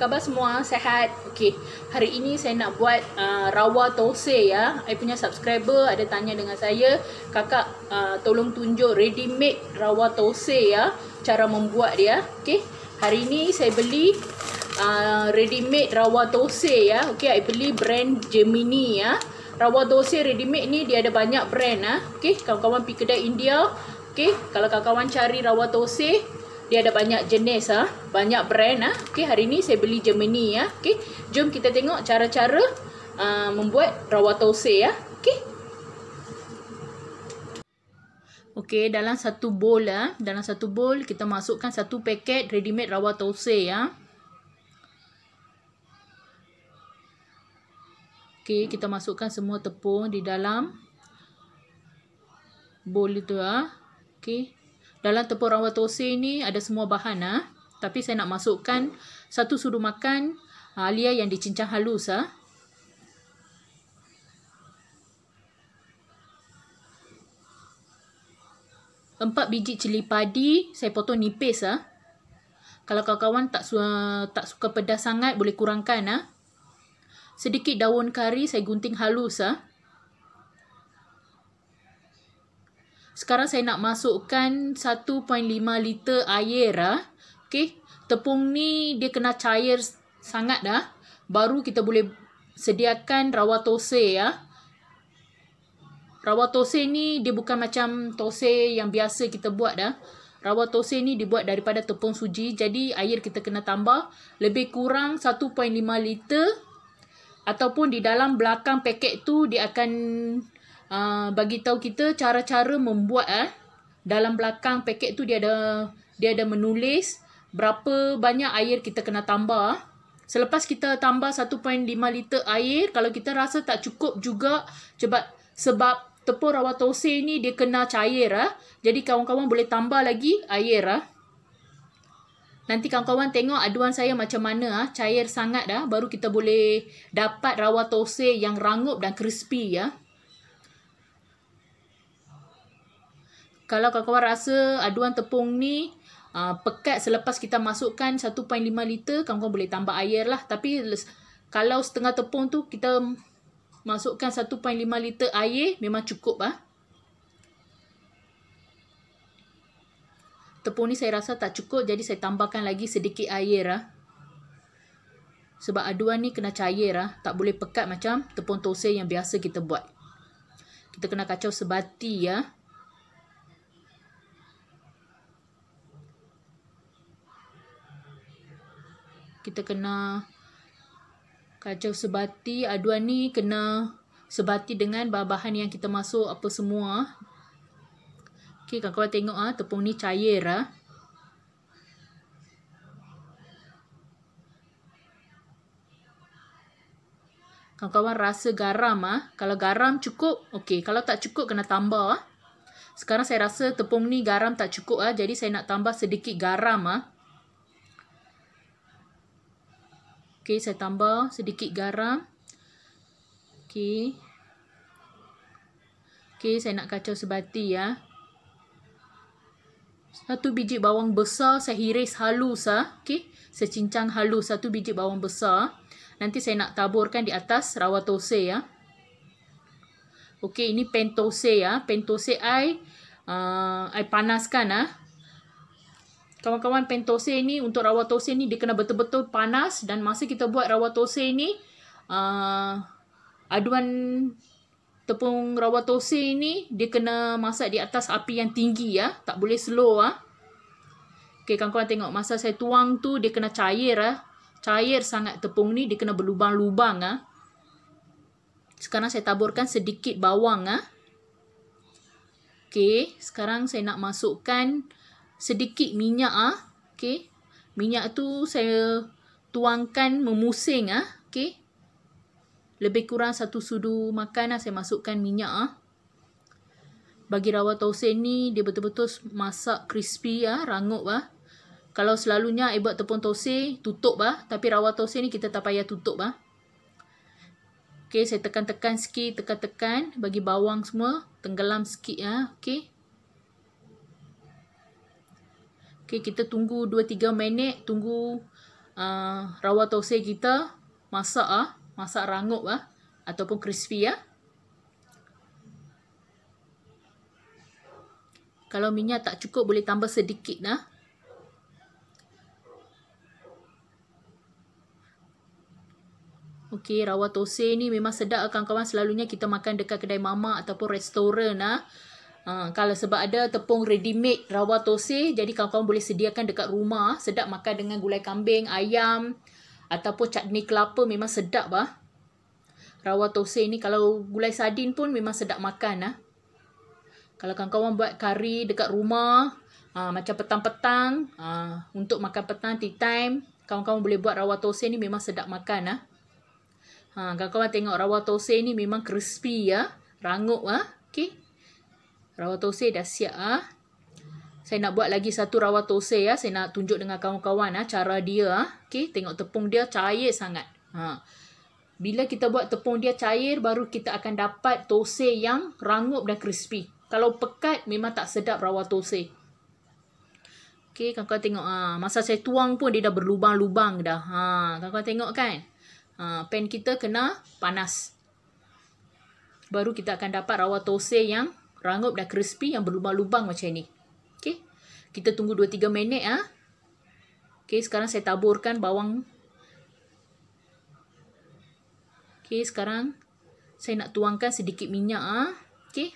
khabar semua? Sehat? Okey. Hari ini saya nak buat uh, rawa tose ya. Saya punya subscriber ada tanya dengan saya. Kakak uh, tolong tunjuk ready made rawa tose ya. Cara membuat dia. Okey. Hari ini saya beli uh, ready made rawa tose ya. Okey. Saya beli brand Gemini ya. Rawa tose ready made ni dia ada banyak brand ah. Okey. Kawan-kawan pergi kedai India. Okey. Kalau kawan-kawan cari rawa tose dia ada banyak jenis ah, ha? banyak brand ah. Ha? Okey, hari ini saya beli Germany ya. Ha? Okey. Jom kita tengok cara-cara uh, membuat rawat tose ya. Ha? Okey. Okey, dalam satu bowl ah, ha? dalam satu bowl kita masukkan satu paket ready made rawat tose ya. Ha? Okey, kita masukkan semua tepung di dalam bowl itu ah. Ha? Okey dalam tepung rawa tose ni ada semua bahan ah tapi saya nak masukkan satu sudu makan ah, alia yang dicincang halus ah Empat biji cili padi saya potong nipis ah. Kalau kawan-kawan tak su tak suka pedas sangat boleh kurangkan ah. Sedikit daun kari saya gunting halus ah. Sekarang saya nak masukkan 1.5 liter air ah. Okey. Tepung ni dia kena cair sangat dah. Baru kita boleh sediakan rawa tose ya. Rawa tose ni dia bukan macam tose yang biasa kita buat dah. Rawa tose ni dibuat daripada tepung suji. Jadi air kita kena tambah lebih kurang 1.5 liter. Ataupun di dalam belakang paket tu dia akan uh, bagi tahu kita cara-cara membuat eh dalam belakang paket tu dia ada dia ada menulis berapa banyak air kita kena tambah eh. selepas kita tambah 1.5 liter air kalau kita rasa tak cukup juga sebab sebab tepung rawa tose ni dia kena cair ah jadi kawan-kawan boleh tambah lagi air ah Nanti kawan-kawan tengok aduan saya macam mana ah cair sangat dah baru kita boleh dapat rawa tose yang rangup dan crispy ya. Ah. kalau kawan-kawan rasa aduan tepung ni uh, pekat selepas kita masukkan 1.5 liter, kawan-kawan boleh tambah air lah. Tapi kalau setengah tepung tu kita masukkan 1.5 liter air memang cukup lah. Tepung ni saya rasa tak cukup jadi saya tambahkan lagi sedikit air lah. Sebab aduan ni kena cair lah. Tak boleh pekat macam tepung tosai yang biasa kita buat. Kita kena kacau sebati ya. kita kena kacau sebati aduan ni kena sebati dengan bahan-bahan yang kita masuk apa semua ok kawan-kawan tengok ah tepung ni cair ah kawan-kawan rasa garam ah kalau garam cukup ok kalau tak cukup kena tambah ah. sekarang saya rasa tepung ni garam tak cukup ah jadi saya nak tambah sedikit garam ah Okey, saya tambah sedikit garam. Okey. Okey, saya nak kacau sebati ya. Satu biji bawang besar saya hiris halus ah, okey. Secincang halus satu biji bawang besar. Nanti saya nak taburkan di atas rawa tose ya. Okey, ini pentose ya. Pentose ai uh, panaskan ah kawan-kawan pan tosai ni untuk rawat tosai ni dia kena betul-betul panas dan masa kita buat rawat tosai ni uh, aduan tepung rawat tosai ni dia kena masak di atas api yang tinggi ya tak boleh slow ah okey kawan-kawan tengok masa saya tuang tu dia kena cair ah cair sangat tepung ni dia kena berlubang-lubang ah sekarang saya taburkan sedikit bawang ah okey sekarang saya nak masukkan sedikit minyak ah. Okey. Minyak tu saya tuangkan memusing ah. Okey. Lebih kurang satu sudu makan lah saya masukkan minyak ah. Bagi rawa tosin ni dia betul-betul masak crispy ah, rangup ah. Kalau selalunya I buat tepung tosin tutup ah, tapi rawa tosin ni kita tak payah tutup ah. Okey, saya tekan-tekan sikit, tekan-tekan bagi bawang semua tenggelam sikit ah. Okey. Okay, kita tunggu 2-3 minit. Tunggu uh, rawa tose kita masak ah, Masak rangup ah, Ataupun crispy ya. Ah. Kalau minyak tak cukup boleh tambah sedikit lah. Okey, rawa tose ni memang sedap ah, kawan-kawan. Selalunya kita makan dekat kedai mama ataupun restoran lah. Ha, kalau sebab ada tepung ready made rawa tose, jadi kawan-kawan boleh sediakan dekat rumah. Sedap makan dengan gulai kambing, ayam ataupun cakni kelapa memang sedap lah. Rawa tose ni kalau gulai sardin pun memang sedap makan lah. Kalau kawan-kawan buat kari dekat rumah, ha, macam petang-petang, ha, untuk makan petang tea time, kawan-kawan boleh buat rawa tose ni memang sedap makan lah. Ha, kawan-kawan tengok rawa tose ni memang crispy ya, ah. rangup lah. Okay. Rawa tosai dah siap ah. Saya nak buat lagi satu rawa tosai ah. ya. Saya nak tunjuk dengan kawan-kawan ah cara dia ah. Okey, tengok tepung dia cair sangat. Ha. Bila kita buat tepung dia cair baru kita akan dapat tose yang rangup dan crispy. Kalau pekat memang tak sedap rawa tosai. Okey, kawan-kawan tengok ah masa saya tuang pun dia dah berlubang-lubang dah. Ha, kawan-kawan tengok kan? Ha, pan kita kena panas. Baru kita akan dapat rawa tosai yang rangup dah crispy yang berlubang-lubang macam ni. Okey. Kita tunggu 2-3 minit ah. Okey, sekarang saya taburkan bawang. Okey, sekarang saya nak tuangkan sedikit minyak ah. Okey.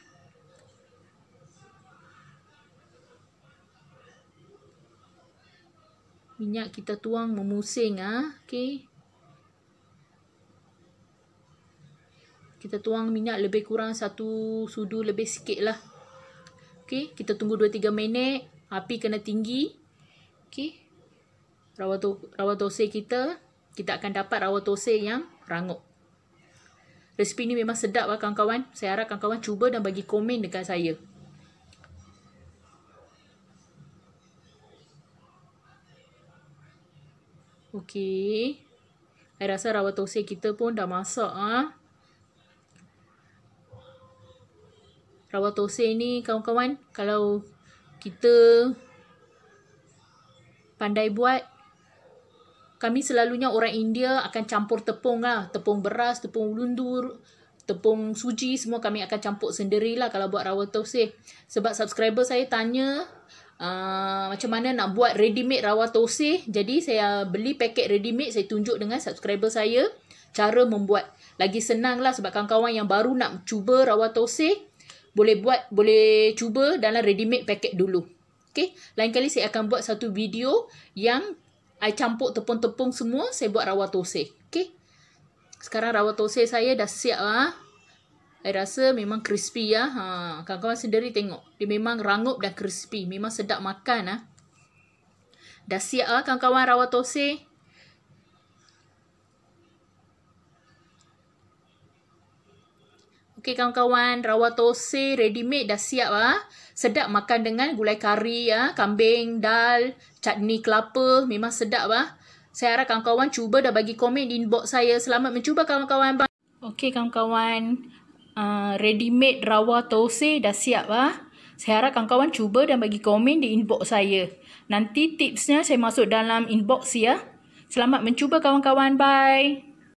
Minyak kita tuang memusing ah. Okey. kita tuang minyak lebih kurang satu sudu lebih sikit lah okay, kita tunggu 2-3 minit api kena tinggi okay. Rawat to rawa tosai kita kita akan dapat rawa tosai yang rangup resipi ni memang sedap lah kawan-kawan saya harap kawan-kawan cuba dan bagi komen dekat saya Okey. Saya rasa rawa tosai kita pun dah masak Ha? rawa tosai ni kawan-kawan kalau kita pandai buat kami selalunya orang India akan campur tepung lah. Tepung beras, tepung lundur, tepung suji semua kami akan campur sendiri lah kalau buat rawa tosai. Sebab subscriber saya tanya uh, macam mana nak buat ready made rawa tosai. Jadi saya beli paket ready made, saya tunjuk dengan subscriber saya cara membuat. Lagi senang lah sebab kawan-kawan yang baru nak cuba rawa tosai, boleh buat boleh cuba dalam ready made packet dulu okay? lain kali saya akan buat satu video yang I campur tepung-tepung semua saya buat rawa tose okey sekarang rawa tose saya dah siap lah I rasa memang crispy ya ha kawan-kawan sendiri tengok dia memang rangup dah crispy memang sedap makan ah dah siap lah kawan-kawan rawa tose Okey kawan-kawan, rawa tose ready made dah siap ah. Ha? Sedap makan dengan gulai kari ya, ha? kambing, dal, chutney kelapa, memang sedap ah. Ha? Saya harap kawan-kawan cuba dah bagi komen di inbox saya. Selamat mencuba kawan-kawan. Okey kawan-kawan, uh, ah, ready made rawa tose dah siap ah. Ha? Saya harap kawan-kawan cuba dan bagi komen di inbox saya. Nanti tipsnya saya masuk dalam inbox ya. Selamat mencuba kawan-kawan. Bye.